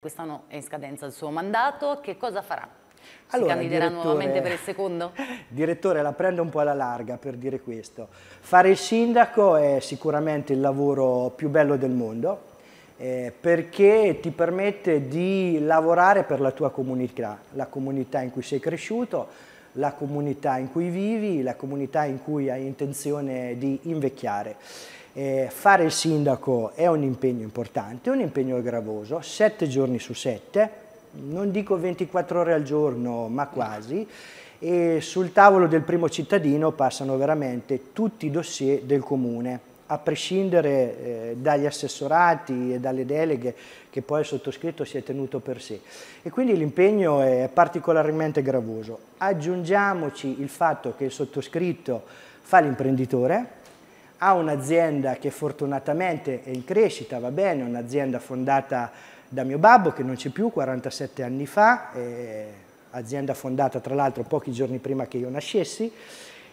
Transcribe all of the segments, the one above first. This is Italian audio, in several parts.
Quest'anno è in scadenza il suo mandato, che cosa farà? Si allora, candiderà nuovamente per il secondo? Direttore, la prendo un po' alla larga per dire questo. Fare il sindaco è sicuramente il lavoro più bello del mondo, eh, perché ti permette di lavorare per la tua comunità, la comunità in cui sei cresciuto, la comunità in cui vivi, la comunità in cui hai intenzione di invecchiare. Eh, fare il sindaco è un impegno importante, un impegno gravoso, sette giorni su sette, non dico 24 ore al giorno, ma quasi, e sul tavolo del primo cittadino passano veramente tutti i dossier del comune, a prescindere eh, dagli assessorati e dalle deleghe che poi il sottoscritto si è tenuto per sé. E quindi l'impegno è particolarmente gravoso. Aggiungiamoci il fatto che il sottoscritto fa l'imprenditore, ha un'azienda che fortunatamente è in crescita, va bene, un'azienda fondata da mio babbo che non c'è più 47 anni fa, eh, azienda fondata tra l'altro pochi giorni prima che io nascessi,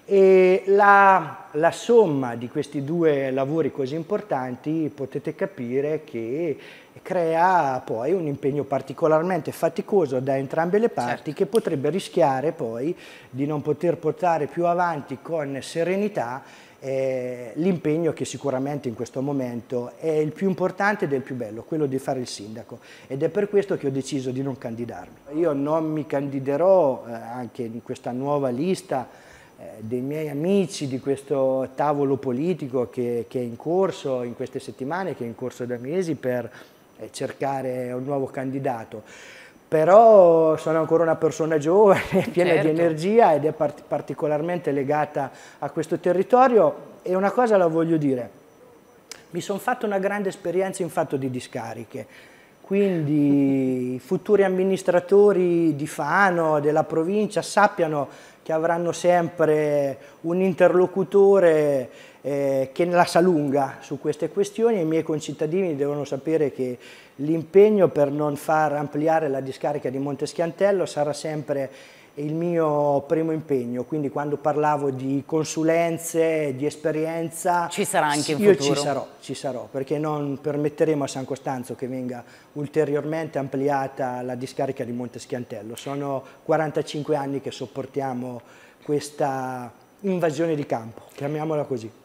e la, la, somma di questi due lavori così importanti potete capire che crea poi un impegno particolarmente faticoso da entrambe le parti certo. che potrebbe rischiare poi di non poter portare più avanti con serenità eh, l'impegno che sicuramente in questo momento è il più importante ed è il più bello, quello di fare il sindaco ed è per questo che ho deciso di non candidarmi. Io non mi candiderò eh, anche in questa nuova lista eh, dei miei amici di questo tavolo politico che, che, è in corso in queste settimane, che è in corso da mesi per cercare un nuovo candidato però sono ancora una persona giovane, piena certo. di energia ed è part particolarmente legata a questo territorio e una cosa la voglio dire, mi sono fatto una grande esperienza in fatto di discariche, quindi i futuri amministratori di Fano, della provincia, sappiano che avranno sempre un interlocutore eh, che la sa lunga su queste questioni e i miei concittadini devono sapere che l'impegno per non far ampliare la discarica di Monteschiantello sarà sempre il mio primo impegno, quindi quando parlavo di consulenze, di esperienza, ci sarà anche in io futuro. ci sarò, ci sarò, perché non permetteremo a San Costanzo che venga ulteriormente ampliata la discarica di Monte Schiantello. Sono 45 anni che sopportiamo questa invasione di campo, chiamiamola così.